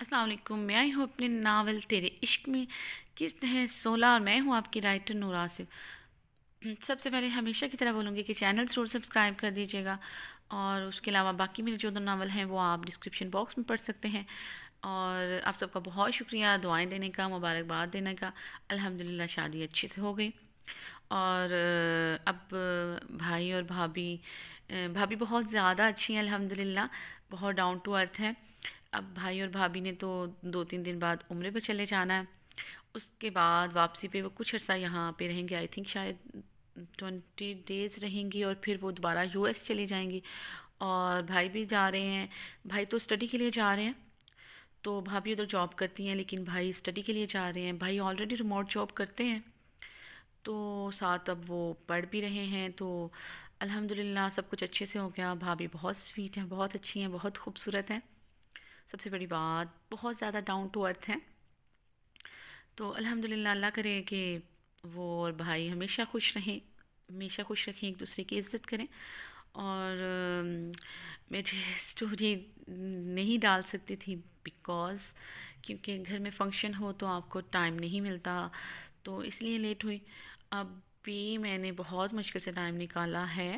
असलम मैं आई हूँ अपने नावल तेरे इश्क में किस है सोलह और मैं हूँ आपकी राइटर आसिफ सबसे पहले हमेशा की तरह बोलूँगी कि चैनल ज़रूर सब्सक्राइब कर दीजिएगा और उसके अलावा बाकी मेरे जो दो नावल हैं वो आप डिस्क्रिप्शन बॉक्स में पढ़ सकते हैं और आप सबका बहुत शुक्रिया दुआएँ देने का मुबारकबाद देने का अलहमदिल्ला शादी अच्छे से हो गई और अब भाई और भाभी भाभी बहुत ज़्यादा अच्छी हैं अलहमदिल्ला बहुत डाउन टू अर्थ हैं अब भाई और भाभी ने तो दो तीन दिन बाद उम्र पर चले जाना है उसके बाद वापसी पे वो कुछ अर्सा यहाँ पे रहेंगे आई थिंक शायद ट्वेंटी डेज़ रहेंगी और फिर वो दोबारा यूएस चले जाएंगी और भाई भी जा रहे हैं भाई तो स्टडी के लिए जा रहे हैं तो भाभी उधर जॉब करती हैं लेकिन भाई स्टडी के लिए जा रहे हैं भाई ऑलरेडी रिमोट जॉब करते हैं तो साथ अब वो पढ़ भी रहे हैं तो अल्हम्दुलिल्लाह सब कुछ अच्छे से हो गया भाभी बहुत स्वीट हैं बहुत अच्छी हैं बहुत खूबसूरत हैं सबसे बड़ी बात बहुत ज़्यादा डाउन टू अर्थ हैं तो अल्हम्दुलिल्लाह अल्लाह करे कि वो और भाई हमेशा खुश रहें हमेशा खुश रखें एक दूसरे की इज़्ज़त करें और मेरी स्टोरी नहीं डाल सकती थी बिकॉज़ क्योंकि घर में फंक्शन हो तो आपको टाइम नहीं मिलता तो इसलिए लेट हुई अब भी मैंने बहुत मुश्किल से टाइम निकाला है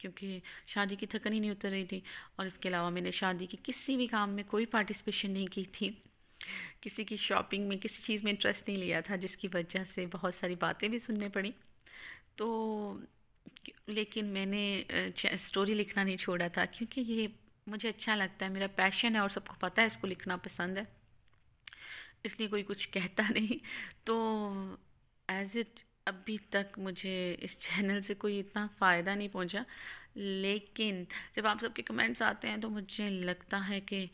क्योंकि शादी की थकन ही नहीं उतर रही थी और इसके अलावा मैंने शादी के किसी भी काम में कोई पार्टिसिपेशन नहीं की थी किसी की शॉपिंग में किसी चीज़ में इंटरेस्ट नहीं लिया था जिसकी वजह से बहुत सारी बातें भी सुनने पड़ी तो लेकिन मैंने स्टोरी लिखना नहीं छोड़ा था क्योंकि ये मुझे अच्छा लगता है मेरा पैशन है और सबको पता है इसको लिखना पसंद है इसलिए कोई कुछ कहता नहीं तो एज इट अभी तक मुझे इस चैनल से कोई इतना फ़ायदा नहीं पहुंचा लेकिन जब आप सबके कमेंट्स आते हैं तो मुझे लगता है कि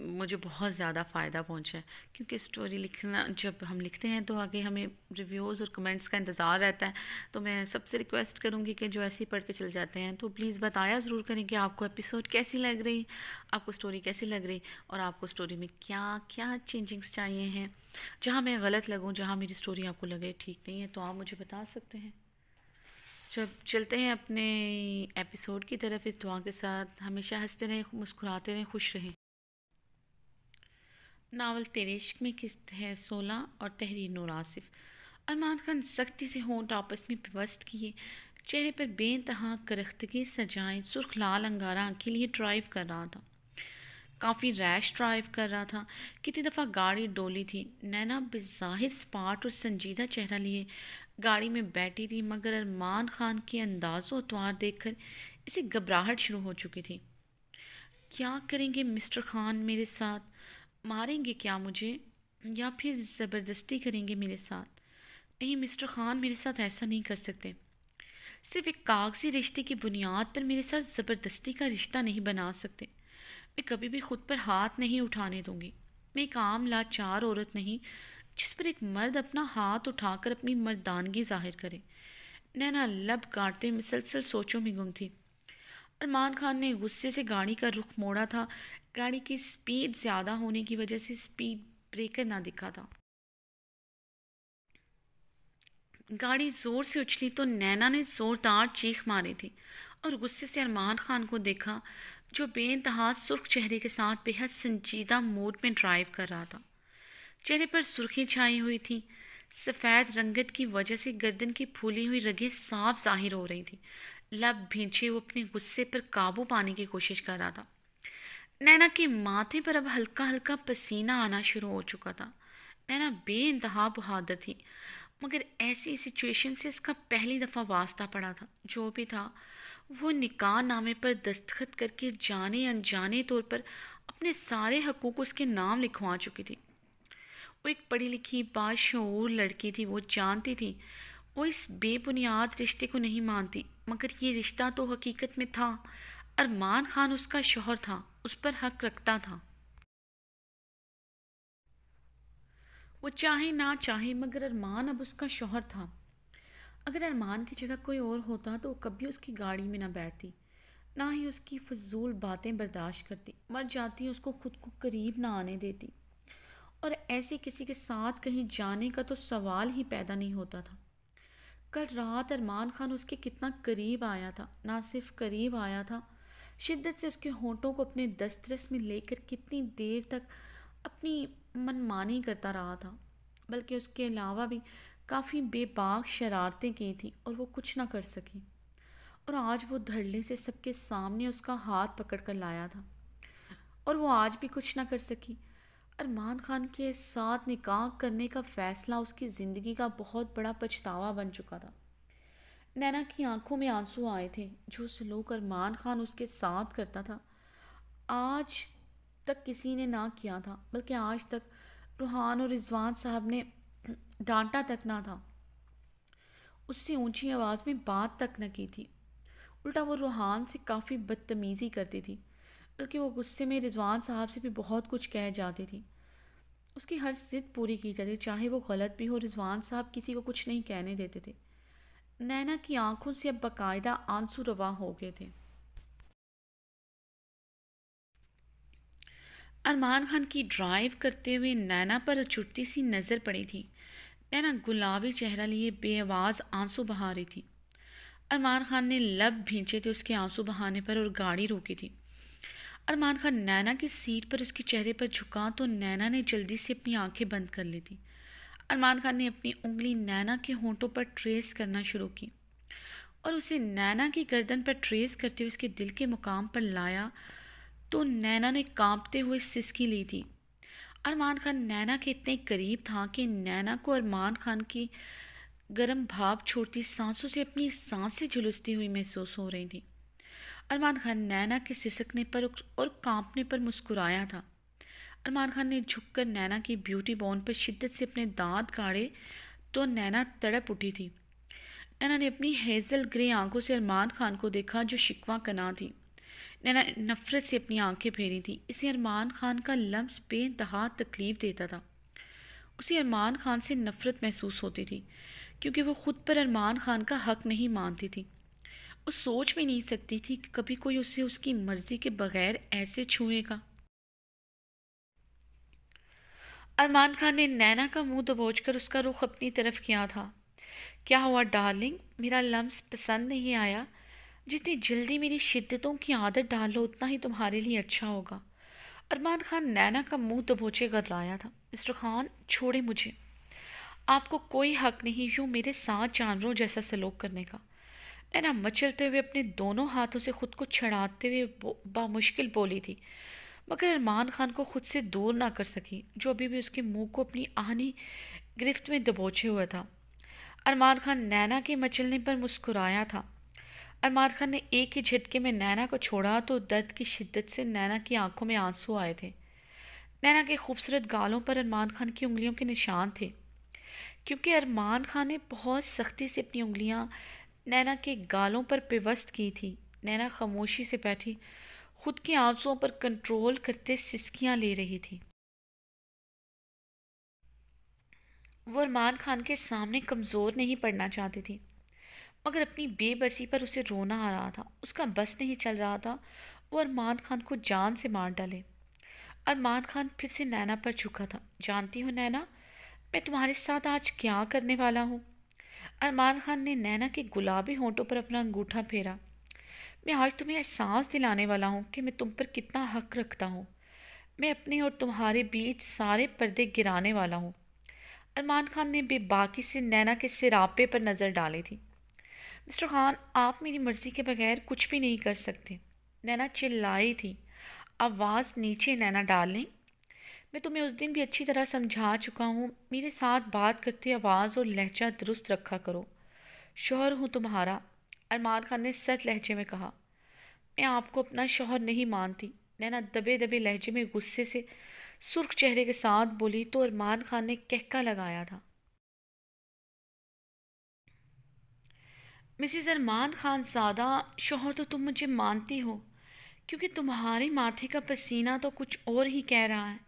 मुझे बहुत ज़्यादा फ़ायदा पहुँचा है क्योंकि स्टोरी लिखना जब हम लिखते हैं तो आगे हमें रिव्यूज़ और कमेंट्स का इंतज़ार रहता है तो मैं सबसे रिक्वेस्ट करूँगी कि जो ऐसे ही पढ़ के चले जाते हैं तो प्लीज़ बताया ज़रूर करें कि आपको एपिसोड कैसी लग रही आपको स्टोरी कैसी लग रही और आपको स्टोरी में क्या क्या चेंजिंग्स चाहिए हैं जहाँ मैं गलत लगूँ जहाँ मेरी स्टोरी आपको लगे ठीक नहीं है तो आप मुझे बता सकते हैं जब तो चलते हैं अपने एपिसोड की तरफ इस दुआ के साथ हमेशा हंसते रहें मुस्कुराते रहें खुश रहें नावल तेरे इश्क में किस्त है सोलह और तहरीर नूर आसिफ अरमान खान सख्ती से होंठ आपस में व्यवस्थ किए चेहरे पर बेतहा करख्तगी सजाएं सुर्ख लाल अंगारा के लिए ड्राइव कर रहा था काफ़ी रैश ड्राइव कर रहा था कितनी दफ़ा गाड़ी डोली थी नैना बज़ाहिर स्पाट और संजीदा चेहरा लिए गाड़ी में बैठी थी मगर अरमान खान के अंदाज़ो अतवार देखकर इसे घबराहट शुरू हो चुकी थी क्या करेंगे मिस्टर खान मेरे साथ मारेंगे क्या मुझे या फिर ज़बरदस्ती करेंगे मेरे साथ नहीं मिस्टर खान मेरे साथ ऐसा नहीं कर सकते सिर्फ एक कागजी रिश्ते की बुनियाद पर मेरे साथ ज़बरदस्ती का रिश्ता नहीं बना सकते मैं कभी भी खुद पर हाथ नहीं उठाने दूंगी मैं एक आम लाचार औरत नहीं जिस पर एक मर्द अपना हाथ उठाकर अपनी मर्दानगी जाहिर करे नैना लब काटते मुसलसल सोचों में गुम थी अरमान खान ने गुस्से से गाड़ी का रुख मोड़ा था गाड़ी की स्पीड ज़्यादा होने की वजह से स्पीड ब्रेकर ना दिखा था गाड़ी ज़ोर से उछली तो नैना ने ज़ोरदार चीख मारी थी और गुस्से से अरमान खान को देखा जो बेतहा सुर्ख चेहरे के साथ बेहद संजीदा मूड में ड्राइव कर रहा था चेहरे पर सुर्खी छाई हुई थी सफ़ेद रंगत की वजह से गर्दन की फूली हुई रगें साफ जाहिर हो रही थी लब भींचे वो अपने गुस्से पर काबू पाने की कोशिश कर रहा था नैना के माथे पर अब हल्का हल्का पसीना आना शुरू हो चुका था नैना बे इंतहा बहादुर थी मगर ऐसी सिचुएशन से इसका पहली दफ़ा वास्ता पड़ा था जो भी था वो निकाह नामे पर दस्तखत करके जाने अनजाने तौर पर अपने सारे हकूक उसके नाम लिखवा चुकी थी वो एक पढ़ी लिखी बाशूर लड़की थी वो जानती थी वो इस बेबुनियाद रिश्ते को नहीं मानती मगर ये रिश्ता तो हकीकत में था अरमान खान उसका शोहर था उस पर हक रखता था वो चाहे ना चाहे मगर अरमान अब उसका शोहर था अगर अरमान की जगह कोई और होता तो वो कभी उसकी गाड़ी में ना बैठती ना ही उसकी फजूल बातें बर्दाश्त करती मर जाती उसको खुद को करीब ना आने देती और ऐसे किसी के साथ कहीं जाने का तो सवाल ही पैदा नहीं होता था कल रात अरमान खान उसके कितना करीब आया था ना सिर्फ करीब आया था शिद्दत से उसके होंठों को अपने दस्तरस में लेकर कितनी देर तक अपनी मनमानी करता रहा था बल्कि उसके अलावा भी काफ़ी बेबाक शरारतें की थी और वो कुछ ना कर सकी और आज वो धड़ने से सबके सामने उसका हाथ पकड़ कर लाया था और वो आज भी कुछ ना कर सकी अरमान खान के साथ निकाह करने का फ़ैसला उसकी ज़िंदगी का बहुत बड़ा पछतावा बन चुका था नैना की आंखों में आंसू आए थे जो सलूक अरमान खान उसके साथ करता था आज तक किसी ने ना किया था बल्कि आज तक रूहान और रिजवान साहब ने डांटा तक ना था उससे ऊंची आवाज़ में बात तक न की थी उल्टा वो रूहान से काफ़ी बदतमीज़ी करती थी बल्कि वो गुस्से में रिजवान साहब से भी बहुत कुछ कह जाती थी उसकी हर जिद पूरी की जाती चाहे वो गलत भी हो रिजवान साहब किसी को कुछ नहीं कहने देते थे नैना की आंखों से अब बाकायदा आंसू रवा हो गए थे अरमान खान की ड्राइव करते हुए नैना पर छुटती सी नज़र पड़ी थी नैना गुलाबी चेहरा लिए बेआवाज़ आंसू बहा रही थी अरमान खान ने लब भींचे थे उसके आंसू बहाने पर और गाड़ी रोकी थी अरमान खान नैना की सीट पर उसके चेहरे पर झुका तो नैना ने जल्दी से अपनी आंखें बंद कर ली थी अरमान खान ने अपनी उंगली नैना के होंठों पर ट्रेस करना शुरू की और उसे नैना की गर्दन पर ट्रेस करते हुए उसके दिल के मुकाम पर लाया तो नैना ने कांपते हुए सिसकी ली थी अरमान खान नैना के इतने करीब था कि नैना को अरमान खान की गर्म भाप छोड़ती सांसों से अपनी सांसें झुलसती हुई महसूस हो रही थी अरमान खान नैना के सिसकने पर और कांपने पर मुस्कुराया था अरमान खान ने झुककर नैना की ब्यूटी बॉन पर शिद्दत से अपने दांत काढ़े तो नैना तड़प उठी थी नैना ने अपनी हेजल ग्रे आंखों से अरमान खान को देखा जो शिकवा कना थी नैना नफरत से अपनी आंखें फेरी थी इसे अरमान खान का लम्स बेतहा तकलीफ देता था उसे अरमान खान से नफरत महसूस होती थी क्योंकि वो ख़ुद पर अरमान खान का हक नहीं मानती थी वो सोच भी नहीं सकती थी कि कभी कोई उसे उसकी मर्जी के बगैर ऐसे छुएगा अरमान खान ने नैना का मुंह कर उसका रुख अपनी तरफ किया था क्या हुआ डार्लिंग मेरा लम्स पसंद नहीं आया जितनी जल्दी मेरी शिद्दतों की आदत डालो उतना ही तुम्हारे लिए अच्छा होगा अरमान खान नैना का मुंह दबोचे कर रहा था मिस्टर खान छोड़े मुझे आपको कोई हक नहीं यूँ मेरे साथ जानवरों जैसा सलूक करने का नैना मचलते हुए अपने दोनों हाथों से खुद को छड़ाते हुए बामुश्किल बोली थी मगर अरमान खान को खुद से दूर ना कर सकी जो अभी भी उसके मुंह को अपनी आहनी गिरफ्त में दबोचे हुआ था अरमान खान नैना के मचलने पर मुस्कुराया था अरमान खान ने एक ही झटके में नैना को छोड़ा तो दर्द की शिद्दत से नैना की आंखों में आंसू आए थे नैना के खूबसूरत गालों पर अरमान खान की उंगलियों के निशान थे क्योंकि अरमान खान ने बहुत सख्ती से अपनी उंगलियां नैना के गालों पर पेवस्त की थी नैना खामोशी से बैठी खुद की आंसुओं पर कंट्रोल करते सिसकियां ले रही थी वो अरमान खान के सामने कमज़ोर नहीं पड़ना चाहती थी मगर अपनी बेबसी पर उसे रोना आ रहा था उसका बस नहीं चल रहा था वो अरमान खान को जान से मार डाले अरमान खान फिर से नैना पर झुका था जानती हूँ नैना मैं तुम्हारे साथ आज क्या करने वाला हूँ अरमान खान ने नैना के गुलाबी होंठों पर अपना अंगूठा फेरा मैं आज तुम्हें एहसास दिलाने वाला हूँ कि मैं तुम पर कितना हक रखता हूँ मैं अपने और तुम्हारे बीच सारे पर्दे गिराने वाला हूँ अरमान खान ने बेबाकी से नैना के सिरापे पर नज़र डाली थी मिस्टर खान आप मेरी मर्ज़ी के बगैर कुछ भी नहीं कर सकते नैना चिल्लाई थी आवाज़ नीचे नैना डाल लें मैं तुम्हें उस दिन भी अच्छी तरह समझा चुका हूँ मेरे साथ बात करते आवाज़ और लहजा दुरुस्त रखा करो शोहर हूँ तुम्हारा अरमान खान ने सच लहजे में कहा मैं आपको अपना शोहर नहीं मानती नैना दबे दबे लहजे में गुस्से से सुर्ख चेहरे के साथ बोली तो अरमान खान ने कहका लगाया था मिसिज अरमान खान सादा शोहर तो तुम मुझे मानती हो क्योंकि तुम्हारे माथे का पसीना तो कुछ और ही कह रहा है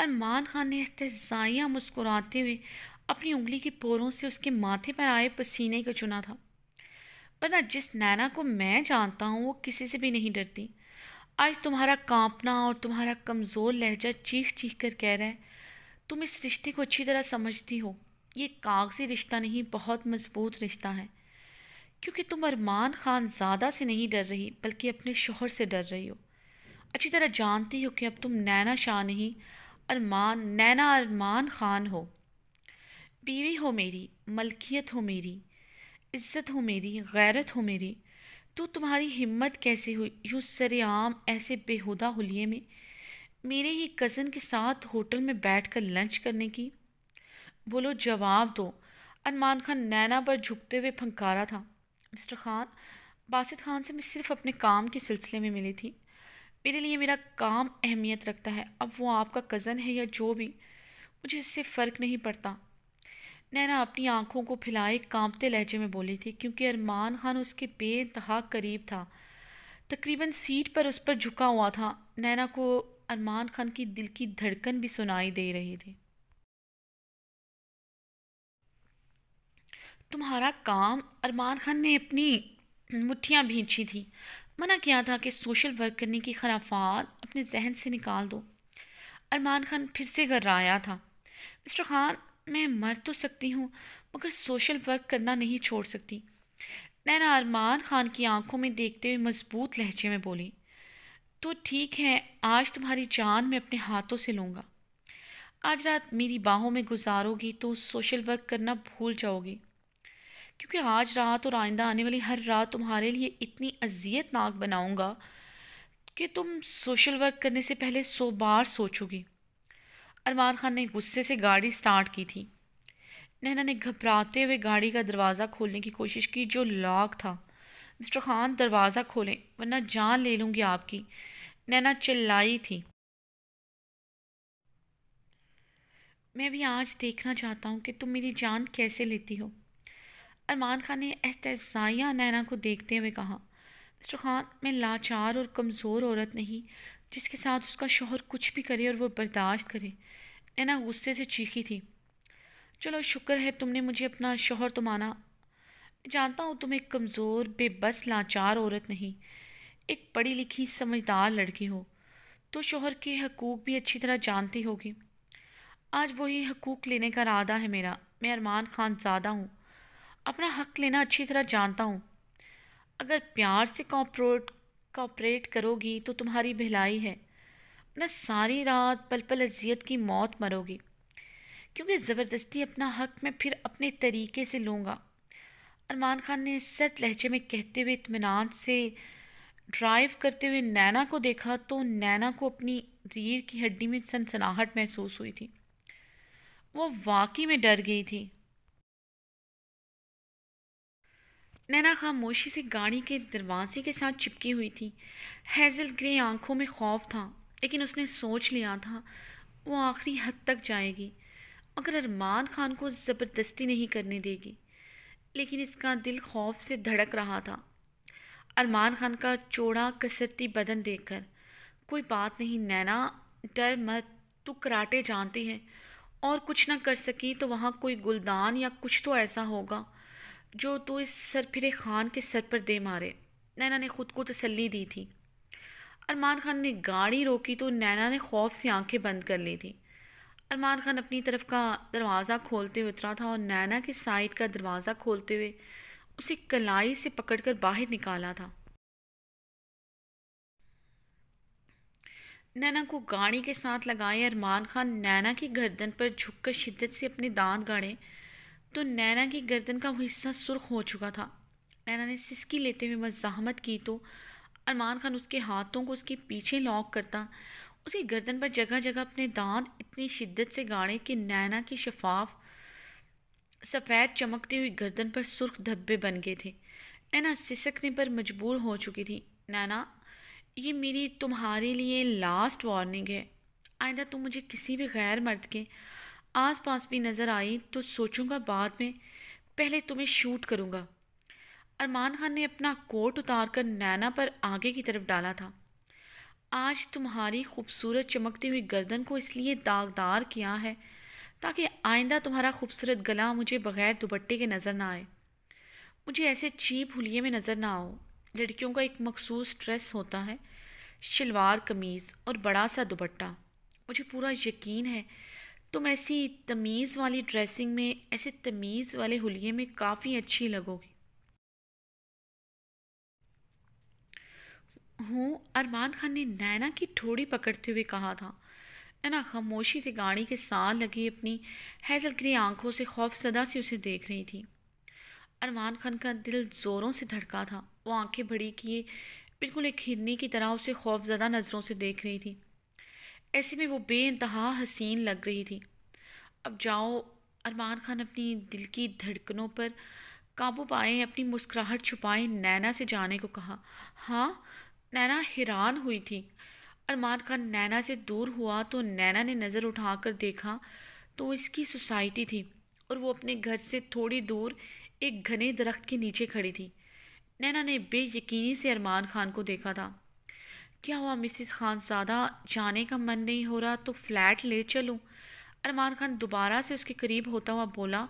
अरमान खान ने तजाया मुस्कुराते हुए अपनी उंगली के पोरों से उसके माथे पर आए पसीने को चुना था वरना जिस नैना को मैं जानता हूँ वो किसी से भी नहीं डरती आज तुम्हारा कांपना और तुम्हारा कमज़ोर लहजा चीख चीख कर कह रहा है तुम इस रिश्ते को अच्छी तरह समझती हो ये कागजी रिश्ता नहीं बहुत मजबूत रिश्ता है क्योंकि तुम अरमान खान ज़्यादा से नहीं डर रही बल्कि अपने शोहर से डर रही हो अच्छी तरह जानती हो कि अब तुम नैना शाह नहीं अरमान नैना अरमान ख़ान हो बीवी हो मेरी मलकियत हो मेरी इज़्ज़त हो मेरी गैरत हो मेरी तो तुम्हारी हिम्मत कैसे हुई यूँ सरेआम ऐसे बेहुदा हुलिये में मेरे ही कज़न के साथ होटल में बैठ कर लंच करने की बोलो जवाब दो अरमान खान नैना पर झुकते हुए फंकारा था मिस्टर खान बासित खान से मैं सिर्फ अपने काम के सिलसिले में मिली थी मेरे लिए मेरा काम अहमियत रखता है अब वो आपका कज़न है या जो भी मुझे इससे फ़र्क नहीं पड़ता नैना अपनी आंखों को फैलाए कांपते लहजे में बोली थी क्योंकि अरमान खान उसके बेतहा करीब था तकरीबन सीट पर उस पर झुका हुआ था नैना को अरमान खान की दिल की धड़कन भी सुनाई दे रही थी तुम्हारा काम अरमान खान ने अपनी मुठियाँ भींची थी मना किया था कि सोशल वर्क करने की खराफात अपने जहन से निकाल दो अरमान खान फिर से घर आया था मिस्टर खान मैं मर तो सकती हूँ मगर सोशल वर्क करना नहीं छोड़ सकती नैना अरमान खान की आंखों में देखते हुए मजबूत लहजे में बोली तो ठीक है आज तुम्हारी जान मैं अपने हाथों से लूँगा आज रात मेरी बाहों में गुजारोगी तो सोशल वर्क करना भूल जाओगी क्योंकि आज रात और आइंदा आने वाली हर रात तुम्हारे लिए इतनी अजियतनाक बनाऊंगा कि तुम सोशल वर्क करने से पहले सौ बार सोचोगी अरमान खान ने गुस्से से गाड़ी स्टार्ट की थी नैना ने घबराते हुए गाड़ी का दरवाज़ा खोलने की कोशिश की जो लॉक था मिस्टर खान दरवाज़ा खोलें वरना जान ले लूँगी आपकी नैना चिल्लाई थी मैं भी आज देखना चाहता हूँ कि तुम मेरी जान कैसे लेती हो अरमान खान ने एहतजाया नैना को देखते हुए कहा मिस्टर खान मैं लाचार और कमज़ोर औरत नहीं जिसके साथ उसका शोहर कुछ भी करे और वो बर्दाश्त करे नैना गुस्से से चीखी थी चलो शुक्र है तुमने मुझे अपना शोहर तो माना जानता हूँ तुम एक कमज़ोर बेबस लाचार औरत नहीं एक पढ़ी लिखी समझदार लड़की हो तो शोहर के हकूक़ भी अच्छी तरह जानती होगी आज वही हकूक़ लेने का इरादा है मेरा मैं अरमान खान ज़्यादा हूँ अपना हक लेना अच्छी तरह जानता हूँ अगर प्यार से कॉपरेट कॉपरेट करोगी तो तुम्हारी भलाई है न सारी रात पल पल अजियत की मौत मरोगी क्योंकि ज़बरदस्ती अपना हक मैं फिर अपने तरीके से लूँगा अरमान खान ने सर्द लहजे में कहते हुए इतमान से ड्राइव करते हुए नैना को देखा तो नैना को अपनी रीढ़ की हड्डी में सनसनाहट महसूस हुई थी वो वाकई में डर गई थी नैना खामोशी से गाड़ी के दरवाजे के साथ चिपकी हुई थी हैज़ल ग्रे आंखों में खौफ था लेकिन उसने सोच लिया था वो आखिरी हद तक जाएगी मगर अरमान खान को ज़बरदस्ती नहीं करने देगी लेकिन इसका दिल खौफ से धड़क रहा था अरमान खान का चौड़ा कसरती बदन देखकर कोई बात नहीं नैना डर मत तू कराटे जानती है और कुछ ना कर सकी तो वहाँ कोई गुलदान या कुछ तो ऐसा होगा जो तो इस सर फिर खान के सर पर दे मारे नैना ने खुद को तसल्ली दी थी अरमान खान ने गाड़ी रोकी तो नैना ने खौफ से आंखें बंद कर ली थी अरमान खान अपनी तरफ का दरवाज़ा खोलते हुए उतरा था और नैना की साइड का दरवाज़ा खोलते हुए उसे कलाई से पकड़कर बाहर निकाला था नैना को गाड़ी के साथ लगाए अरमान खान नैना की गर्दन पर झुककर शिद्दत से अपने दांत गाड़े तो नैना की गर्दन का वो हिस्सा सुर्ख हो चुका था नैना ने सिसकी लेते हुए मजामत की तो अरमान खान उसके हाथों को उसके पीछे लॉक करता उसकी गर्दन पर जगह जगह अपने दांत इतनी शिद्दत से गाड़े कि नैना की शफाफ सफ़ेद चमकती हुई गर्दन पर सुर्ख धब्बे बन गए थे नैना सिसकने पर मजबूर हो चुकी थी नैना ये मेरी तुम्हारे लिए लास्ट वार्निंग है आइंदा तुम मुझे किसी भी गैर मर्द के आस पास भी नज़र आई तो सोचूंगा बाद में पहले तुम्हें शूट करूंगा अरमान खान ने अपना कोट उतार कर नैना पर आगे की तरफ डाला था आज तुम्हारी खूबसूरत चमकती हुई गर्दन को इसलिए दागदार किया है ताकि आइंदा तुम्हारा खूबसूरत गला मुझे बग़ैर दुपट्टे के नज़र ना आए मुझे ऐसे चीप हुलिये में नज़र ना आओ लड़कियों का एक मखसूस ड्रेस होता है शलवार कमीज़ और बड़ा सा दुपट्टा मुझे पूरा यकीन है तुम ऐसी तमीज़ वाली ड्रेसिंग में ऐसे तमीज़ वाले हुलिये में काफ़ी अच्छी लगोगी हूँ अरमान खान ने नैना की ठोड़ी पकड़ते हुए कहा था नैना खामोशी से गाड़ी के साथ लगी अपनी हैजल ग्री आंखों से खौफसदा से उसे देख रही थी अरमान खान का दिल ज़ोरों से धड़का था वो आंखें बड़ी किए बिल्कुल एक हिरनी की तरह उसे खौफजदा नज़रों से देख रही थी ऐसे में वो बे हसीन लग रही थी अब जाओ अरमान खान अपनी दिल की धड़कनों पर काबू पाए अपनी मुस्कुराहट छुपाए नैना से जाने को कहा हाँ नैना हैरान हुई थी अरमान खान नैना से दूर हुआ तो नैना ने नज़र उठाकर देखा तो इसकी सोसाइटी थी और वो अपने घर से थोड़ी दूर एक घने दरख्त के नीचे खड़ी थी नैना ने बेयकीनी से अरमान खान को देखा था क्या हुआ मिसिस खान सादा जाने का मन नहीं हो रहा तो फ्लैट ले चलूँ अरमान खान दोबारा से उसके करीब होता हुआ बोला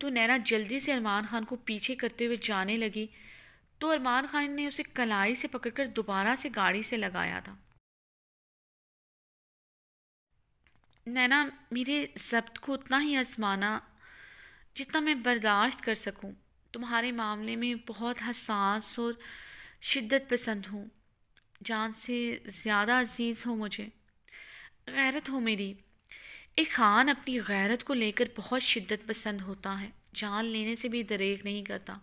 तो नैना जल्दी से अरमान खान को पीछे करते हुए जाने लगी तो अरमान खान ने उसे कलाई से पकड़कर दोबारा से गाड़ी से लगाया था नैना मेरे जब्त को उतना ही आजमाना जितना मैं बर्दाश्त कर सकूं तुम्हारे मामले में बहुत हसास और शिद्दत पसंद हूँ जान से ज़्यादा अजीज़ हो मुझे गैरत हो मेरी एक खान अपनी गैरत को लेकर बहुत शिद्दत पसंद होता है जान लेने से भी दरेग नहीं करता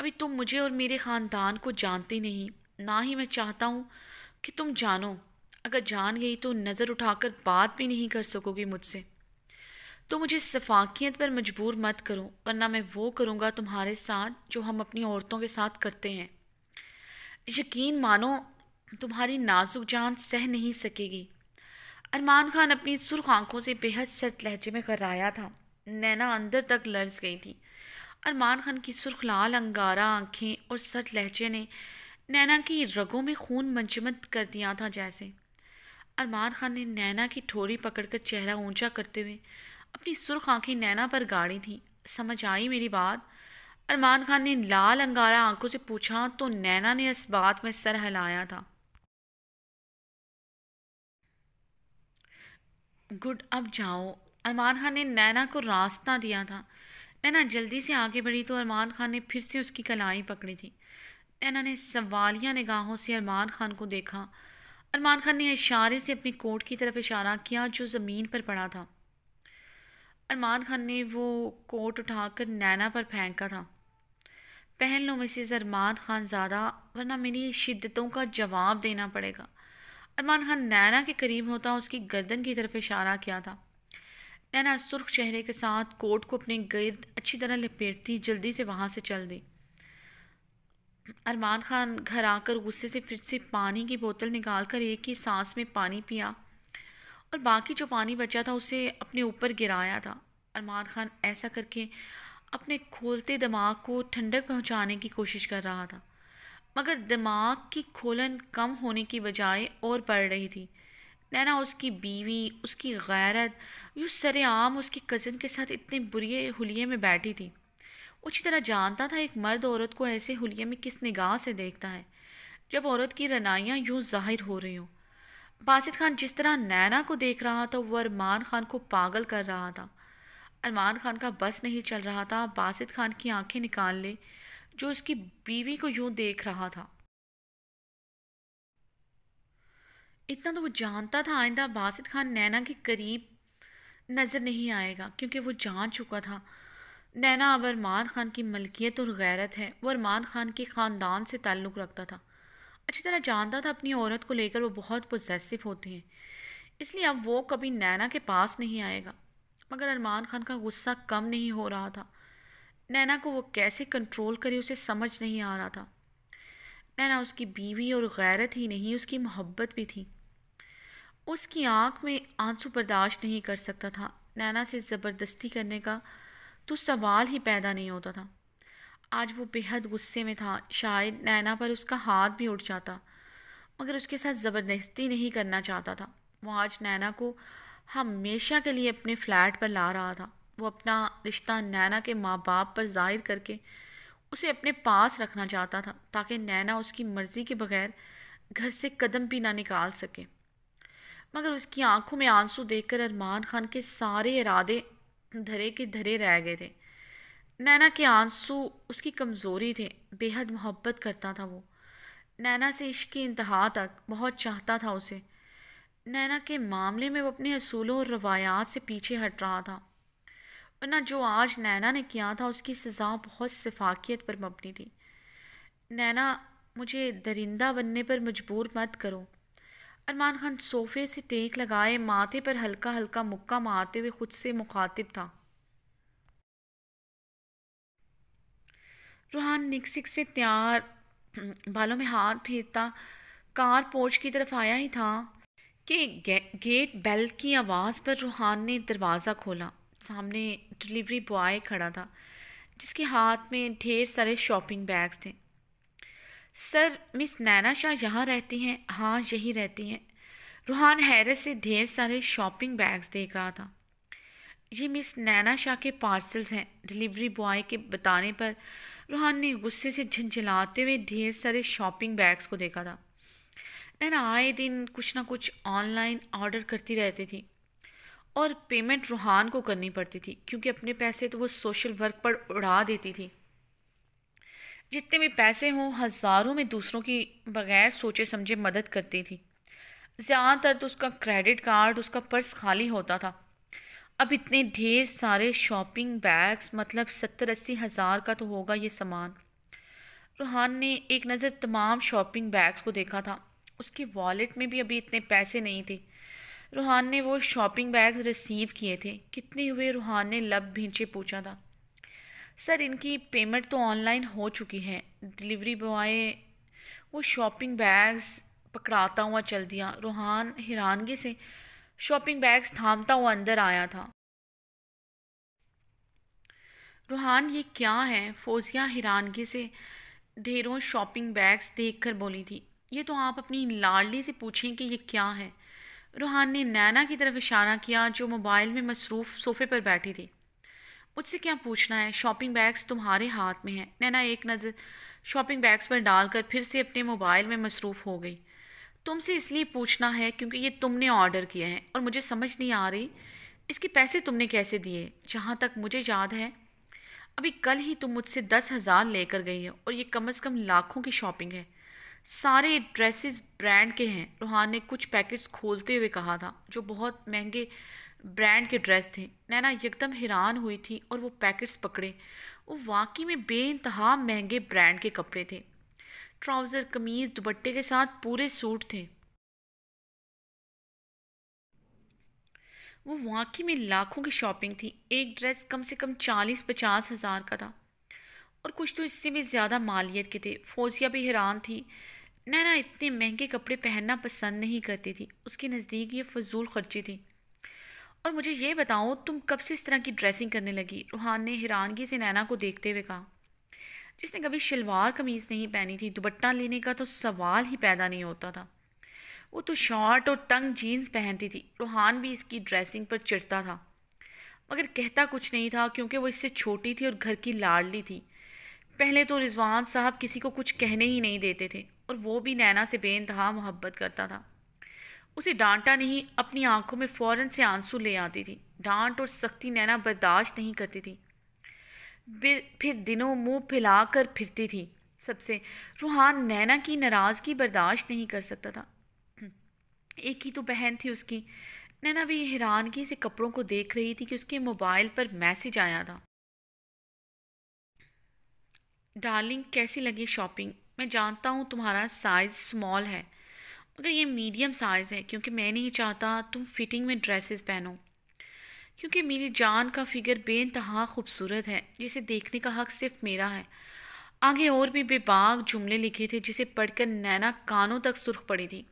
अभी तुम मुझे और मेरे ख़ानदान को जानते नहीं ना ही मैं चाहता हूँ कि तुम जानो अगर जान गई तो नज़र उठाकर बात भी नहीं कर सकोगी मुझसे तो मुझे सफाकियत पर मजबूर मत करो वरना मैं वो करूँगा तुम्हारे साथ जो हम अपनी औरतों के साथ करते हैं यकीन मानो तुम्हारी नाजुक जान सह नहीं सकेगी अरमान खान अपनी सुर्ख आंखों से बेहद सख्त लहजे में कराया था नैना अंदर तक लर्ज गई थी अरमान खान की सुर्ख लाल अंगारा आंखें और सख्त लहजे ने नैना की रगों में खून मंचमत कर दिया था जैसे अरमान खान ने नैना की ठोरी पकड़कर चेहरा ऊंचा करते हुए अपनी सुर्ख आंखें नैना पर गाड़ी थी समझ आई मेरी बात अरमान खान ने लाल अंगारा आंखों से पूछा तो नैना ने इस बात में सर हिलाया था गुड अब जाओ अरमान खान ने नैना को रास्ता दिया था नैना जल्दी से आगे बढ़ी तो अरमान खान ने फिर से उसकी कलाई पकड़ी थी नैना ने सवालिया निगाहों से अरमान खान को देखा अरमान खान ने इशारे से अपनी कोट की तरफ इशारा किया जो ज़मीन पर पड़ा था अरमान खान ने वो कोट उठाकर नैना पर फेंका था पहन लो मिसिज़ अरमान ख़ान ज़्यादा वरना मेरी शिद्दतों का जवाब देना पड़ेगा अरमान खान नैना के करीब होता उसकी गर्दन की तरफ इशारा किया था नैना सुर्ख चेहरे के साथ कोट को अपने गर्द अच्छी तरह लपेटती जल्दी से वहाँ से चल दी अरमान खान घर आकर गुस्से से फिर से पानी की बोतल निकाल कर एक ही सांस में पानी पिया और बाकी जो पानी बचा था उसे अपने ऊपर गिराया था अरमान खान ऐसा करके अपने खोलते दिमाग को ठंडक पहुंचाने की कोशिश कर रहा था मगर दिमाग की खोलन कम होने की बजाय और बढ़ रही थी नैना उसकी बीवी उसकी गैरत यूँ सरेआम उसके कज़न के साथ इतने बुरे हुलिये में बैठी थी उसी तरह जानता था एक मर्द औरत को ऐसे हुलिये में किस निगाह से देखता है जब औरत की रनाइयाँ यूँ जाहिर हो रही हों बासित खान जिस तरह नैना को देख रहा था वो अरमान खान को पागल कर रहा था अरमान खान का बस नहीं चल रहा था बासित खान की आंखें निकाल ले जो उसकी बीवी को यूं देख रहा था इतना तो वो जानता था आइंदा बासित खान नैना के करीब नज़र नहीं आएगा क्योंकि वो जान चुका था नैना अब अरमान ख़ान की मलकियत और गैरत है वो अरमान ख़ान के ख़ानदान से ताल्लुक़ रखता था अच्छी तरह जानता था अपनी औरत को लेकर वो बहुत पोजेसिव होती हैं इसलिए अब वो कभी नैना के पास नहीं आएगा मगर अरमान खान का गुस्सा कम नहीं हो रहा था नैना को वो कैसे कंट्रोल करे उसे समझ नहीं आ रहा था नैना उसकी बीवी और गैरत ही नहीं उसकी मोहब्बत भी थी उसकी आंख में आंसू बर्दाश्त नहीं कर सकता था नैना से ज़बरदस्ती करने का तो सवाल ही पैदा नहीं होता था आज वो बेहद गुस्से में था शायद नैना पर उसका हाथ भी उठ जाता मगर उसके साथ ज़बरदस्ती नहीं करना चाहता था वो आज नैना को हमेशा के लिए अपने फ्लैट पर ला रहा था वो अपना रिश्ता नैना के माँ बाप पर जाहिर करके उसे अपने पास रखना चाहता था ताकि नैना उसकी मर्ज़ी के बगैर घर से कदम भी ना निकाल सके मगर उसकी आंखों में आंसू देखकर अरमान खान के सारे इरादे धरे के धरे रह गए थे नैना के आंसू उसकी कमज़ोरी थे बेहद मोहब्बत करता था वो नैना से इश्क की इंतहा तक बहुत चाहता था उसे नैना के मामले में वो अपने असूलों और रवायात से पीछे हट रहा था वरना जो आज नैना ने किया था उसकी सज़ा बहुत शफाकियत पर मबनी थी नैना मुझे दरिंदा बनने पर मजबूर मत करो अरमान खान सोफ़े से टेक लगाए माथे पर हल्का हल्का मुक्का मारते हुए ख़ुद से मुखातिब था रूहान निकसिक से तैयार बालों में हाथ फेरता कार पोर्च की तरफ आया ही था कि गे, गेट बेल की आवाज़ पर रूहान ने दरवाज़ा खोला सामने डिलीवरी बॉय खड़ा था जिसके हाथ में ढेर सारे शॉपिंग बैग्स थे सर मिस नैना शाह यहाँ रहती हैं हाँ यही रहती हैं रूहान हैरत से ढेर सारे शॉपिंग बैग्स देख रहा था ये मिस नैना शाह के पार्सल्स हैं डिलीवरी बॉय के बताने पर रूहान ने गुस्से से झंझलाते हुए ढेर सारे शॉपिंग बैग्स को देखा था ना आए दिन कुछ ना कुछ ऑनलाइन ऑर्डर करती रहती थी और पेमेंट रूहान को करनी पड़ती थी क्योंकि अपने पैसे तो वो सोशल वर्क पर उड़ा देती थी जितने भी पैसे हों हज़ारों में दूसरों की बगैर सोचे समझे मदद करती थी ज़्यादातर तो उसका क्रेडिट कार्ड उसका पर्स खाली होता था अब इतने ढेर सारे शॉपिंग बैग्स मतलब सत्तर अस्सी हज़ार का तो होगा ये सामान रूहान ने एक नज़र तमाम शॉपिंग बैग्स को देखा था उसके वॉलेट में भी अभी इतने पैसे नहीं थे रूहान ने वो शॉपिंग बैग्स रिसीव किए थे कितने हुए रूहान ने लब भींचे पूछा था सर इनकी पेमेंट तो ऑनलाइन हो चुकी है डिलीवरी बॉय वो शॉपिंग बैग्स पकड़ाता हुआ चल दिया रूहान हैरानगी से शॉपिंग बैग्स थामता हुआ अंदर आया था रूहान ये क्या है फोजिया हैरानगी से ढेरों शॉपिंग बैग्स देखकर बोली थी ये तो आप अपनी लाडली से पूछें कि ये क्या है रूहान ने नैना की तरफ इशारा किया जो मोबाइल में मसरूफ़ सोफ़े पर बैठी थी मुझसे क्या पूछना है शॉपिंग बैग्स तुम्हारे हाथ में हैं नैना एक नज़र शॉपिंग बैग्स पर डालकर फिर से अपने मोबाइल में मसरूफ़ हो गई तुमसे इसलिए पूछना है क्योंकि ये तुमने ऑर्डर किया है और मुझे समझ नहीं आ रही इसके पैसे तुमने कैसे दिए जहाँ तक मुझे याद है अभी कल ही तुम मुझसे दस हज़ार लेकर गई हो और ये कम अज़ कम लाखों की शॉपिंग है सारे ड्रेसेस ब्रांड के हैं रूहान ने कुछ पैकेट्स खोलते हुए कहा था जो बहुत महंगे ब्रांड के ड्रेस थे नैना एकदम हैरान हुई थी और वो पैकेट्स पकड़े वो वाकई में बेानतहा महंगे ब्रांड के कपड़े थे ट्राउज़र कमीज़ दुपट्टे के साथ पूरे सूट थे वो वाकई में लाखों की शॉपिंग थी एक ड्रेस कम से कम चालीस पचास हज़ार का था और कुछ तो इससे भी ज़्यादा मालियत के थे फौजिया भी हैरान थी नैना इतने महंगे कपड़े पहनना पसंद नहीं करती थी उसके नज़दीक ये फजूल खर्ची थी और मुझे ये बताओ तुम कब से इस तरह की ड्रेसिंग करने लगी रूहान ने हैरानगी से नैना को देखते हुए कहा जिसने कभी शलवार कमीज़ नहीं पहनी थी दुपट्टा लेने का तो सवाल ही पैदा नहीं होता था वो तो शॉर्ट और तंग जीन्स पहनती थी रूहान भी इसकी ड्रेसिंग पर चिढ़ता था मगर कहता कुछ नहीं था क्योंकि वो इससे छोटी थी और घर की लाडली थी पहले तो रिजवान साहब किसी को कुछ कहने ही नहीं देते थे और वो भी नैना से बेानतहा मोहब्बत करता था उसे डांटा नहीं अपनी आंखों में फ़ौरन से आंसू ले आती थी डांट और सख्ती नैना बर्दाश्त नहीं करती थी फिर दिनों मुंह फैलाकर फिरती थी सबसे रूहान नैना की नाराज़गी बर्दाश्त नहीं कर सकता था एक ही तो बहन थी उसकी नैना भी हैरानगी से कपड़ों को देख रही थी कि उसके मोबाइल पर मैसेज आया था डार्लिंग कैसी लगी शॉपिंग मैं जानता हूँ तुम्हारा साइज़ स्मॉल है मगर ये मीडियम साइज़ है क्योंकि मैं नहीं चाहता तुम फिटिंग में ड्रेसेस पहनो क्योंकि मेरी जान का फिगर बेानतहा खूबसूरत है जिसे देखने का हक सिर्फ मेरा है आगे और भी बेबाग जुमले लिखे थे जिसे पढ़कर नैना कानों तक सुर्ख पड़ी थी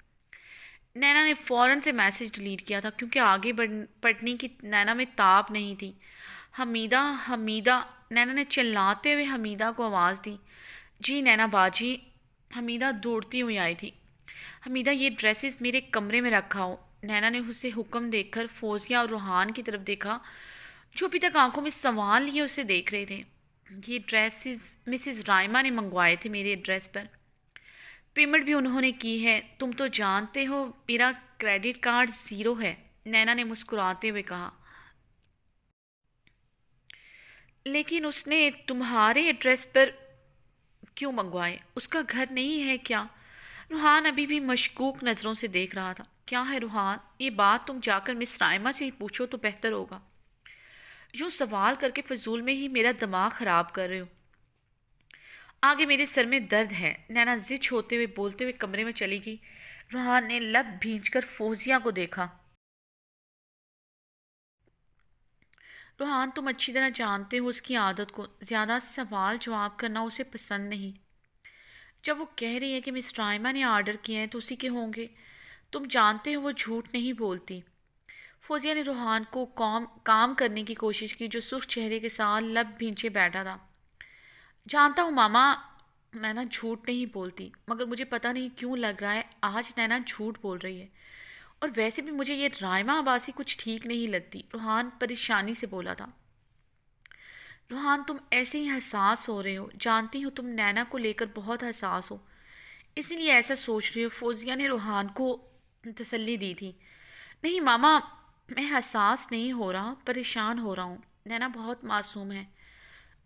नैना ने फ़ौर से मैसेज डिलीट किया था क्योंकि आगे पढ़ने की नैना में ताप नहीं थी हमीदा हमीदा नैना ने चिल्लाते हुए हमीदा को आवाज़ दी जी नैना बाजी हमीदा दौड़ती हुई आई थी हमीदा ये ड्रेसेस मेरे कमरे में रखा हो नैना ने उसे हुक्म देखकर फौजिया और रूहान की तरफ देखा जो अभी तक आंखों में सवाल लिए उसे देख रहे थे ये ड्रेसेस मिसिज़ रायमा ने मंगवाए थे मेरे एड्रेस पर पेमेंट भी उन्होंने की है तुम तो जानते हो मेरा क्रेडिट कार्ड ज़ीरो है नैना ने मुस्कुराते हुए कहा लेकिन उसने तुम्हारे एड्रेस पर क्यों मंगवाएं उसका घर नहीं है क्या रूहान अभी भी मशकूक नज़रों से देख रहा था क्या है रूहान ये बात तुम जाकर मिस रायमा से ही पूछो तो बेहतर होगा यूँ सवाल करके फजूल में ही मेरा दिमाग ख़राब कर रहे हो आगे मेरे सर में दर्द है नैना जिच होते हुए बोलते हुए कमरे में चली गई रूहान ने लब भींच कर फौजिया को देखा रूहान तो तुम अच्छी तरह जानते हो उसकी आदत को ज़्यादा सवाल जवाब करना उसे पसंद नहीं जब वो कह रही है कि मिस रायमा ने आर्डर किए हैं तो उसी के होंगे तुम जानते हो वो झूठ नहीं बोलती फौजिया ने रूहान को काम काम करने की कोशिश की जो सुर्ख चेहरे के साथ लब भींचे बैठा था जानता हूँ मामा नैना झूठ नहीं बोलती मगर मुझे पता नहीं क्यों लग रहा है आज नैना झूठ बोल रही है और वैसे भी मुझे ये रायमा आबासी कुछ ठीक नहीं लगती रूहान परेशानी से बोला था रूहान तुम ऐसे ही हसास हो रहे हो जानती हो तुम नैना को लेकर बहुत हसास हो इसीलिए ऐसा सोच रहे हो फौजिया ने रूहान को तसल्ली दी थी नहीं मामा मैं हसास नहीं हो रहा परेशान हो रहा हूँ नैना बहुत मासूम है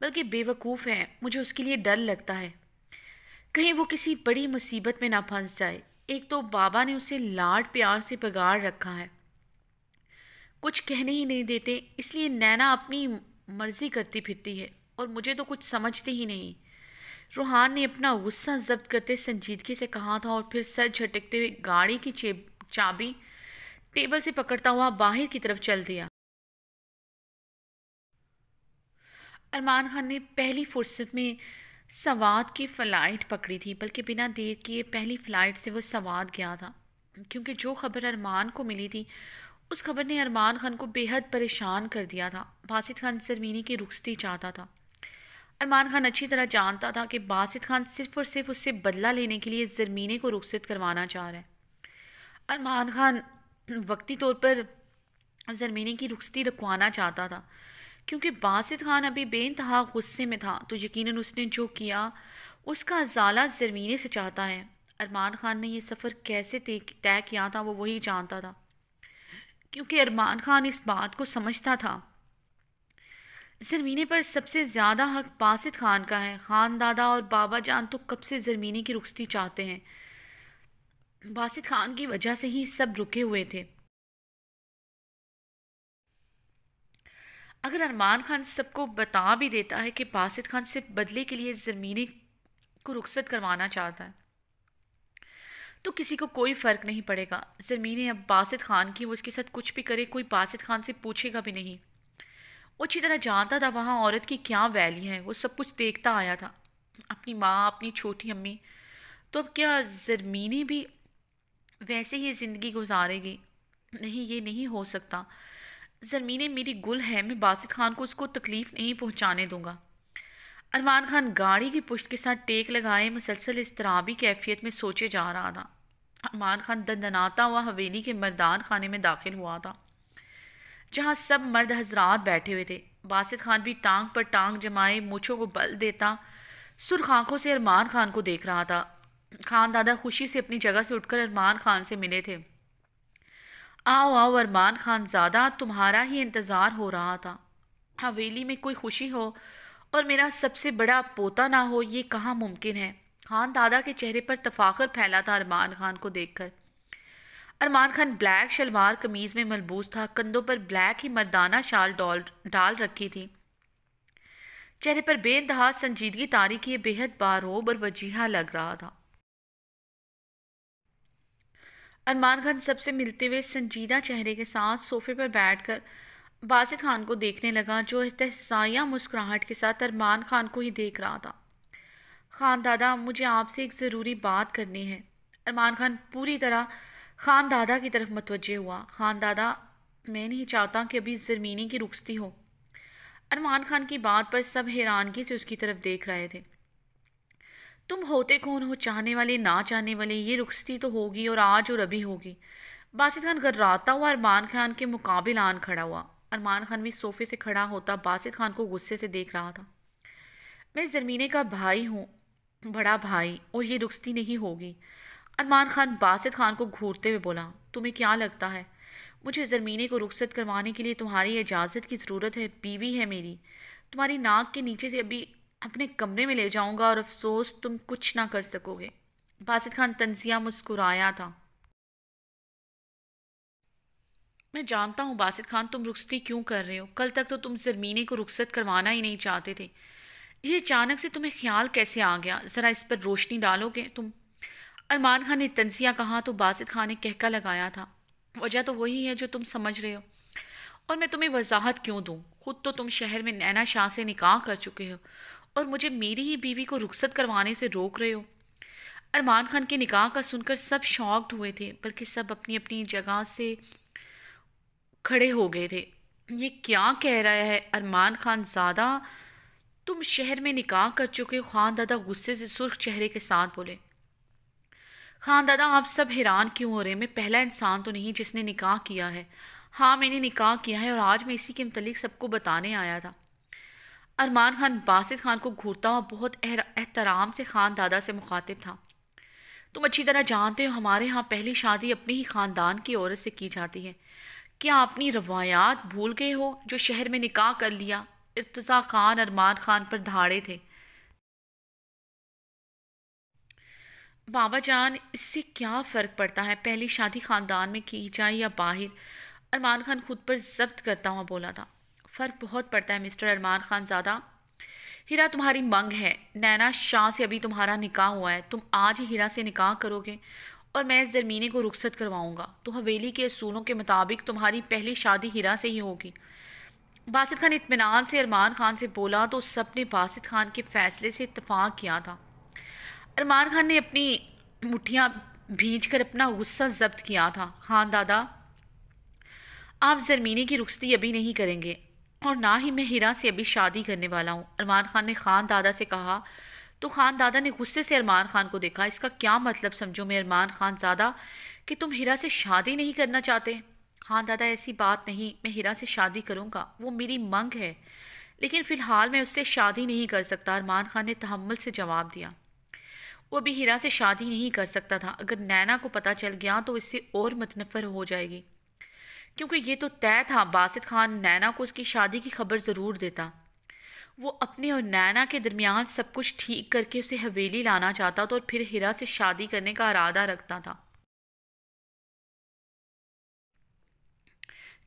बल्कि बेवकूफ़ है मुझे उसके लिए डर लगता है कहीं वो किसी बड़ी मुसीबत में ना फंस जाए एक तो बाबा ने उसे लाड प्यार से पगार रखा है कुछ कहने ही नहीं देते इसलिए नैना अपनी मर्ज़ी करती फिरती है और मुझे तो कुछ समझते ही नहीं रूहान ने अपना गुस्सा जब्त करते संजीदगी से कहा था और फिर सर झटकते हुए गाड़ी की चाबी टेबल से पकड़ता हुआ बाहर की तरफ चल दिया अरमान खान ने पहली फुर्सत में सवाद की फ़्लाइट पकड़ी थी बल्कि बिना देर किए पहली फ़्लाइट से वो सवाद गया था क्योंकि जो खबर अरमान को मिली थी उस खबर ने अरमान खान को बेहद परेशान कर दिया था बासित खान सरमीनी की रुखती चाहता था अरमान खान अच्छी तरह जानता था कि बासित खान सिर्फ और सिर्फ उससे बदला लेने के लिए जरमीने को रुखसत करवाना चाह रहा है अरमान खान वक्ती तौर पर जरमीने की रुखती रखवाना चाहता था क्योंकि बासित खान अभी बेनतहा गुस्से में था तो यकीनन उसने जो किया उसका जला ज़रमीने से चाहता है अरमान खान ने यह सफ़र कैसे तय किया था वो वही जानता था क्योंकि अरमान खान इस बात को समझता था ज़रमीने पर सबसे ज़्यादा हक बासित खान का है खान दादा और बाबा जान तो कब से ज़रमीने की रुखती चाहते हैं बासित खान की वजह से ही सब रुके हुए थे अगर अरमान खान सबको बता भी देता है कि बासित खान सिर्फ बदले के लिए ज़मीनी को रुखसत करवाना चाहता है तो किसी को कोई फ़र्क नहीं पड़ेगा ज़मीनें अब बासित खान की वो उसके साथ कुछ भी करे कोई बासित खान से पूछेगा भी नहीं वो अच्छी तरह जानता था वहाँ औरत की क्या वैली है वो सब कुछ देखता आया था अपनी माँ अपनी छोटी अम्मी तो अब क्या जरमीने भी वैसे ही ज़िंदगी गुजारेगी नहीं ये नहीं हो सकता ज़मीन मेरी गुल है मैं बासित खान को उसको तकलीफ़ नहीं पहुँचाने दूँगा अरमान खान गाड़ी की पुश्त के साथ टेक लगाए मुसलसल इसतराबी कैफियत में सोचे जा रहा था अरमान खान दंदनाता हुआ हवेली के मर्दान खाने में दाखिल हुआ था जहाँ सब मर्द हजरात बैठे हुए थे बासित खान भी टांग पर टांग जमाए मूछों को बल देता सुरख आंखों से अरमान खान को देख रहा था खान दादा खुशी से अपनी जगह से उठकर अरमान खान से मिले थे आओ आओ अरमान खान ज़्यादा तुम्हारा ही इंतज़ार हो रहा था हवेली में कोई खुशी हो और मेरा सबसे बड़ा पोता ना हो ये कहाँ मुमकिन है खान दादा के चेहरे पर तफाखर फैला था अरमान खान को देखकर अरमान खान ब्लैक शलवार कमीज़ में मलबूस था कंधों पर ब्लैक ही मर्दाना शाल डॉल डाल रखी थी चेहरे पर बेनतहा संजीदगी तारी की बेहद बारोब और वजीहा लग रहा था अरमान खान सबसे मिलते हुए संजीदा चेहरे के साथ सोफे पर बैठकर बासित खान को देखने लगा जो तहसाया मुस्कुराहट के साथ अरमान खान को ही देख रहा था खान दादा मुझे आपसे एक ज़रूरी बात करनी है अरमान खान पूरी तरह खान दादा की तरफ मतवजे हुआ खान दादा मैं नहीं चाहता कि अभी ज़रमीनी की रुखती हो अरमान खान की बात पर सब हैरानगी से उसकी तरफ देख रहे थे तुम होते कौन हो चाहने वाले ना चाहने वाले ये रुखसती तो होगी और आज और अभी होगी बासित खान गर्राता हुआ अरमान खान के मुकाबले आन खड़ा हुआ अरमान खान भी सोफे से खड़ा होता बासित खान को गुस्से से देख रहा था मैं जरमीने का भाई हूँ बड़ा भाई और ये रुखसती नहीं होगी अरमान खान बासित खान को घूरते हुए बोला तुम्हें क्या लगता है मुझे ज़रमीने को रुखसत करवाने के लिए तुम्हारी इजाज़त की ज़रूरत है बीवी है मेरी तुम्हारी नाक के नीचे से अभी अपने कमरे में ले जाऊंगा और अफसोस तुम कुछ ना कर सकोगे बासित खान तंजिया मुस्कुराया था मैं जानता हूँ बासित खान तुम रुखसती क्यों कर रहे हो कल तक तो तुम जरमीने को रुखसत करवाना ही नहीं चाहते थे ये अचानक से तुम्हें ख्याल कैसे आ गया ज़रा इस पर रोशनी डालोगे तुम अरमान खान ने तंजिया कहा तो बासित खान ने कहका लगाया था वजह तो वही है जो तुम समझ रहे हो और मैं तुम्हें वजाहत क्यों दूँ खुद तो तुम शहर में नैना शाह से निकाह कर चुके हो और मुझे मेरी ही बीवी को रुखसत करवाने से रोक रहे हो अरमान खान के निकाह का सुनकर सब शॉक्ड हुए थे बल्कि सब अपनी अपनी जगह से खड़े हो गए थे ये क्या कह रहा है अरमान खान ज़्यादा तुम शहर में निकाह कर चुके खान दादा गुस्से से सुर्ख चेहरे के साथ बोले खान दादा आप सब हैरान क्यों हो रहे हैं मैं पहला इंसान तो नहीं जिसने निकाह किया है हाँ मैंने निकाह किया है और आज मैं इसी के मतलब सबको बताने आया था अरमान खान बासित खान को घूरता हुआ बहुत एहतराम से खान दादा से मुखातिब था तुम अच्छी तरह जानते हो हमारे यहाँ पहली शादी अपने ही ख़ानदान की औरत से की जाती है क्या अपनी रवायात भूल गए हो जो शहर में निकाह कर लिया इर्तज़ा खान अरमान खान पर धाड़े थे बाबा जान इससे क्या फ़र्क पड़ता है पहली शादी ख़ानदान में की जाए या बाहर अरमान खान खुद पर जब्त करता हुआ बोला था फ़र्क बहुत पड़ता है मिस्टर अरमान ख़ान ज़्यादा हीरा तुम्हारी मंग है नैना शाह से अभी तुम्हारा निकाह हुआ है तुम आज ही हीरा से निकाह करोगे और मैं इस जरमीने को रुखसत करवाऊँगा तो हवेली के असूलों के मुताबिक तुम्हारी पहली शादी हीरा से ही होगी बासित खान इतमान से अरमान खान से बोला तो सब ने बासित खान के फ़ैसले से इतफाक़ किया था अरमान खान ने अपनी मुठियाँ भींच कर अपना गुस्सा जब्त किया था खान दादा आप ज़रमीने की रुखसती अभी नहीं करेंगे और ना ही मैं हिरा से अभी शादी करने वाला हूँ अरमान खान ने खान दादा से कहा तो खान दादा ने गुस्से से अरमान खान को देखा इसका क्या मतलब समझो मैं अरमान खान ज़्यादा कि तुम हिरा से शादी नहीं करना चाहते खान दादा ऐसी बात नहीं मैं हिरा से शादी करूँगा वो मेरी मंग है लेकिन फ़िलहाल मैं उससे शादी नहीं कर सकता अरमान खान ने तहमल से जवाब दिया वो अभी हिरा से शादी नहीं कर सकता था अगर नैना को पता चल गया तो इससे और मतनफ़र हो जाएगी क्योंकि ये तो तय था बासित खान नैना को उसकी शादी की खबर ज़रूर देता वो अपने और नैना के दरमियान सब कुछ ठीक करके उसे हवेली लाना चाहता था और फिर हिरा से शादी करने का इरादा रखता था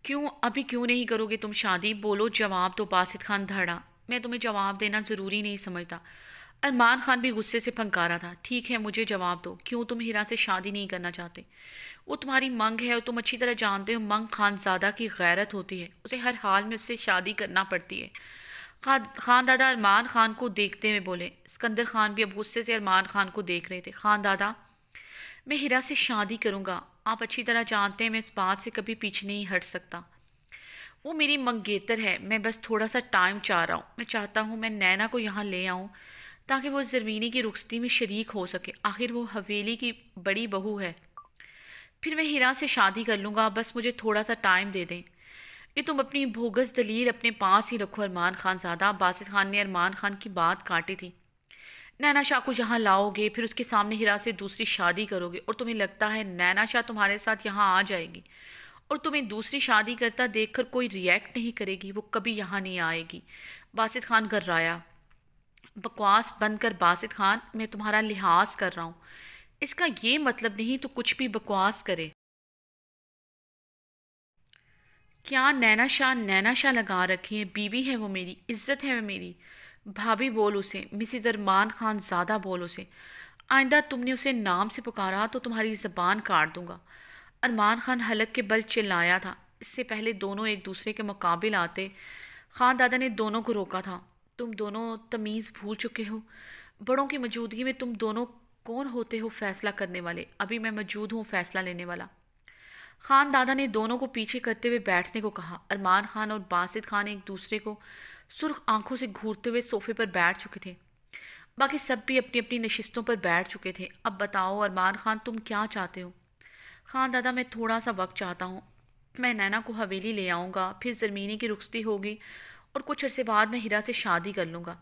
क्यों अभी क्यों नहीं करोगे तुम शादी बोलो जवाब तो बासित खान धड़ा मैं तुम्हें जवाब देना ज़रूरी नहीं समझता अरमान खान भी गुस्से से फंकारा था ठीक है मुझे जवाब दो क्यों तुम हीरा से शादी नहीं करना चाहते वो तुम्हारी मंग है और तुम अच्छी तरह जानते हो मंग खानजादा की गैरत होती है उसे हर हाल में उससे शादी करना पड़ती है खान दादा अरमान खान को देखते हुए बोले सिकंदर खान भी अब गुस्से से अरमान खान को देख रहे थे खान दादा मैं हीरा से शादी करूँगा आप अच्छी तरह जानते हैं मैं इस बात से कभी पीछे नहीं हट सकता वो मेरी मंगेतर है मैं बस थोड़ा सा टाइम चाह रहा हूँ मैं चाहता हूँ मैं नैना को यहाँ ले आऊँ ताकि वो ज़रमीनी की रुखती में शरीक हो सके आखिर वो हवेली की बड़ी बहू है फिर मैं हिरा से शादी कर लूँगा बस मुझे थोड़ा सा टाइम दे दें ये तुम अपनी भोगस दलील अपने पास ही रखो अरमान खान ज़्यादा बासित खान ने अरमान खान की बात काटी थी नैना शाह को यहाँ लाओगे फिर उसके सामने हिरा से दूसरी शादी करोगे और तुम्हें लगता है नैना शाह तुम्हारे साथ यहाँ आ जाएगी और तुम्हें दूसरी शादी करता देखकर कोई रिएक्ट नहीं करेगी वो कभी यहाँ नहीं आएगी बासित खान गर्राया बकवास बंद कर बासित खान मैं तुम्हारा लिहाज कर रहा हूँ इसका ये मतलब नहीं तो कुछ भी बकवास करे क्या नैना शाह नैना शाह लगा रखी है बीवी है वो मेरी इज्जत है वो मेरी भाभी बोल उसे मिसिज अरमान खान ज़्यादा बोल उसे आइंदा तुमने उसे नाम से पुकारा तो तुम्हारी ज़बान काट दूंगा अरमान खान हलक के बल चिल्लाया था इससे पहले दोनों एक दूसरे के मुकाबिल आते खान दादा ने दोनों को रोका था तुम दोनों तमीज़ भूल चुके हो बड़ों की मौजूदगी में तुम दोनों कौन होते हो फैसला करने वाले अभी मैं मौजूद हूँ फैसला लेने वाला खान दादा ने दोनों को पीछे करते हुए बैठने को कहा अरमान खान और बासित खान एक दूसरे को सुर्ख आंखों से घूरते हुए सोफे पर बैठ चुके थे बाकी सब भी अपनी अपनी नशिस्तों पर बैठ चुके थे अब बताओ अरमान खान तुम क्या चाहते हो खान दादा मैं थोड़ा सा वक्त चाहता हूँ मैं नैना को हवेली ले आऊँगा फिर ज़रमीनी की रुखती होगी और कुछ अरसे बाद मैं हिरा से शादी कर लूँगा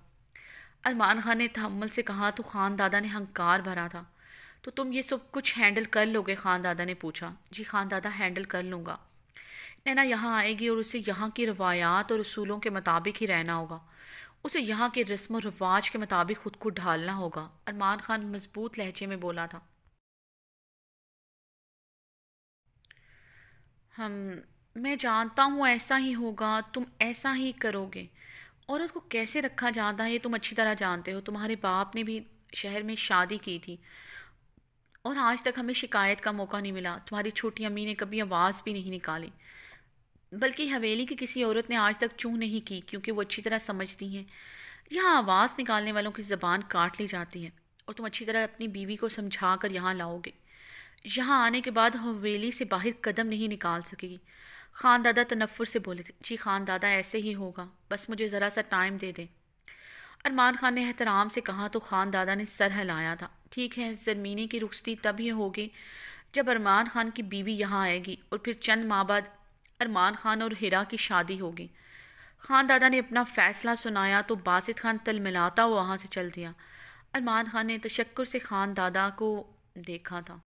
अरमान खान ने तहमल से कहा तो खान दादा ने हंकार भरा था तो तुम ये सब कुछ हैंडल कर लोगे खान दादा ने पूछा जी खान दादा हैंडल कर लूँगा नैना यहाँ आएगी और उसे यहाँ की रवायात और असूलों के मुताबिक ही रहना होगा उसे यहाँ के रस्म व रवाज के मुताबिक ख़ुद को ढालना होगा अरमान खान मजबूत लहजे में बोला था हम मैं जानता हूँ ऐसा ही होगा तुम ऐसा ही करोगे औरत को कैसे रखा जाता है ये तुम अच्छी तरह जानते हो तुम्हारे बाप ने भी शहर में शादी की थी और आज तक हमें शिकायत का मौका नहीं मिला तुम्हारी छोटी अम्मी ने कभी आवाज़ भी नहीं निकाली बल्कि हवेली की किसी औरत ने आज तक चूँ नहीं की क्योंकि वो अच्छी तरह समझती हैं यहाँ आवाज़ निकालने वालों की ज़बान काट ली जाती है और तुम अच्छी तरह अपनी बीवी को समझा कर यहाँ लाओगे यहाँ आने के बाद हवेली से बाहर कदम नहीं निकाल सकेगी खान दादा तनफ़ुर से बोले जी खान दादा ऐसे ही होगा बस मुझे ज़रा सा टाइम दे दें अरमान खान ने एहतराम से कहा तो खान दादा ने सर हिलाया था ठीक है ज़रमीने की रुखती तब ही होगी जब अरमान खान की बीवी यहाँ आएगी और फिर चंद माह बाद अरमान खान और हिरा की शादी होगी खान दादा ने अपना फ़ैसला सुनाया तो बासित खान तल मिलाता वहाँ से चल दिया अरमान खान ने तशक्र से खान दादा को देखा था